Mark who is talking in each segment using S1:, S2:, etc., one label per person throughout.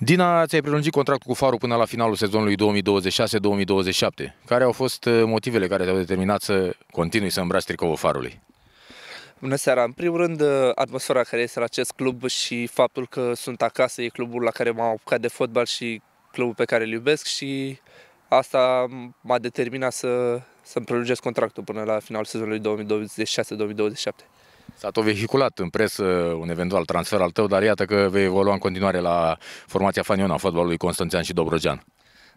S1: Dina, ți-ai prelungit contractul cu Faru până la finalul sezonului 2026-2027. Care au fost uh, motivele care te-au determinat să continui să îmbraci tricoul Farului?
S2: Bună seara! În primul rând, uh, atmosfera care este la acest club și faptul că sunt acasă, e clubul la care m-am apucat de fotbal și clubul pe care îl iubesc și asta m-a determinat să, să-mi prelungesc contractul până la finalul sezonului 2026-2027.
S1: S-a tot vehiculat în presă un eventual transfer al tău, dar iată că vei evolua în continuare la formația Fanion a fotbalului Constanțean și Dobrogean.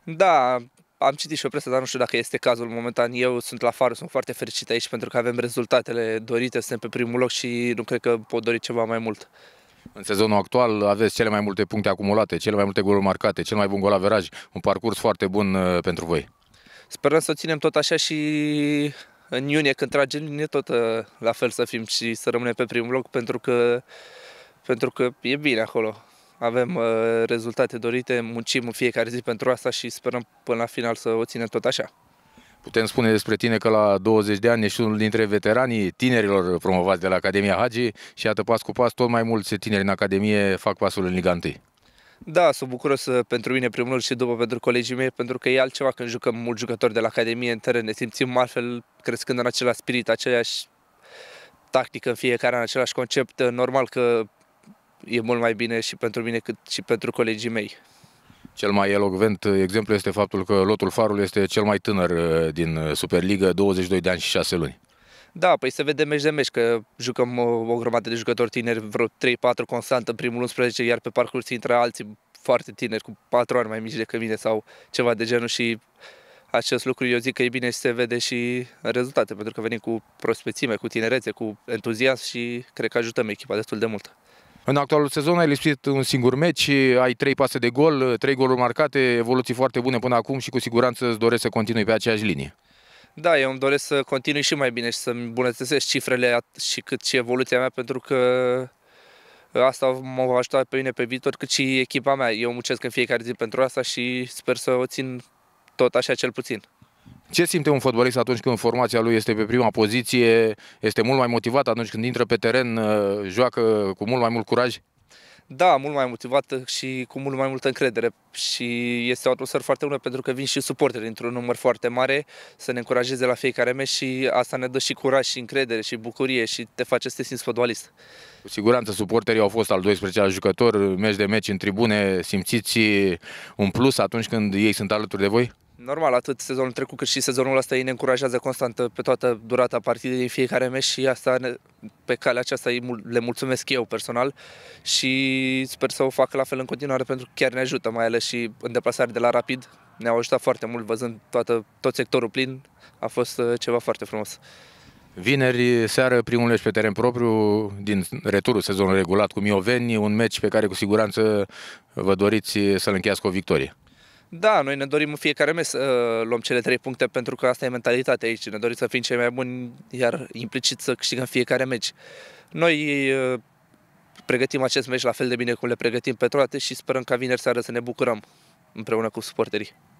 S2: Da, am citit și o presă, dar nu știu dacă este cazul momentan. Eu sunt la farul, sunt foarte fericit aici pentru că avem rezultatele dorite, suntem pe primul loc și nu cred că pot dori ceva mai mult.
S1: În sezonul actual aveți cele mai multe puncte acumulate, cele mai multe goluri marcate, cel mai bun gol averaj, un parcurs foarte bun uh, pentru voi.
S2: Sperăm să o ținem tot așa și în iunie când tragem linie tot ă, la fel să fim și să rămânem pe primul loc pentru că, pentru că e bine acolo. Avem ă, rezultate dorite, muncim în fiecare zi pentru asta și sperăm până la final să o ținem tot așa.
S1: Putem spune despre tine că la 20 de ani ești unul dintre veteranii tinerilor promovați de la Academia Hagi și iată pas cu pas tot mai mulți tineri în Academie fac pasul în Liga 1.
S2: Da, sunt bucuros uh, pentru mine primul și după pentru colegii mei, pentru că e altceva când jucăm mulți jucători de la Academie în teren, ne simțim altfel crescând în același spirit, aceeași tactică în fiecare, în același concept, uh, normal că e mult mai bine și pentru mine cât și pentru colegii mei.
S1: Cel mai elogvent uh, exemplu este faptul că lotul Farul este cel mai tânăr din Superliga, 22 de ani și 6 luni.
S2: Da, păi se vede meci de meci, că jucăm o, o grămadă de jucători tineri, vreo 3-4 constant în primul 11, iar pe parcurs intră alții foarte tineri, cu 4 ani mai mici decât mine sau ceva de genul și acest lucru eu zic că e bine și se vede și rezultate, pentru că venim cu prospețime, cu tinerețe, cu entuziasm și cred că ajutăm echipa destul de mult.
S1: În actualul sezon ai lipsit un singur meci, ai trei pase de gol, trei goluri marcate, evoluții foarte bune până acum și cu siguranță îți doresc să continui pe aceeași linie.
S2: Da, eu îmi doresc să continui și mai bine și să-mi îmbunătățesc cifrele și cât și evoluția mea, pentru că uh, asta mă va ajuta pe mine pe viitor, cât și echipa mea. Eu muncesc în fiecare zi pentru asta și sper să o țin tot așa cel puțin.
S1: Ce simte un fotbalist atunci când formația lui este pe prima poziție, este mult mai motivat atunci când intră pe teren, uh, joacă cu mult mai mult curaj?
S2: Da, mult mai motivată și cu mult mai multă încredere și este o atmosferă foarte bună pentru că vin și suporteri într-un număr foarte mare să ne încurajeze la fiecare meci și
S1: asta ne dă și curaj și încredere și bucurie și te face să te simți fotbalist. Cu siguranță suporterii au fost al 12-lea jucător, meci de meci în tribune, simțiți un plus atunci când ei sunt alături de voi?
S2: Normal, atât sezonul trecut cât și sezonul ăsta ei ne încurajează constant pe toată durata partidei din fiecare meci și asta ne, pe calea aceasta le mulțumesc eu personal și sper să o fac la fel în continuare pentru că chiar ne ajută, mai ales și în deplasare de la Rapid. Ne-au ajutat foarte mult văzând toată, tot sectorul plin. A fost uh, ceva foarte frumos.
S1: Vineri seară primul meci pe teren propriu din returul sezonului regulat cu Mioveni, un meci pe care cu siguranță vă doriți să-l încheiați cu o victorie.
S2: Da, noi ne dorim în fiecare mes să uh, luăm cele trei puncte pentru că asta e mentalitatea aici. Ne dorim să fim cei mai buni, iar implicit să câștigăm fiecare meci. Noi uh, pregătim acest meci la fel de bine cum le pregătim pe toate și sperăm ca vineri seară să ne bucurăm împreună cu suporterii.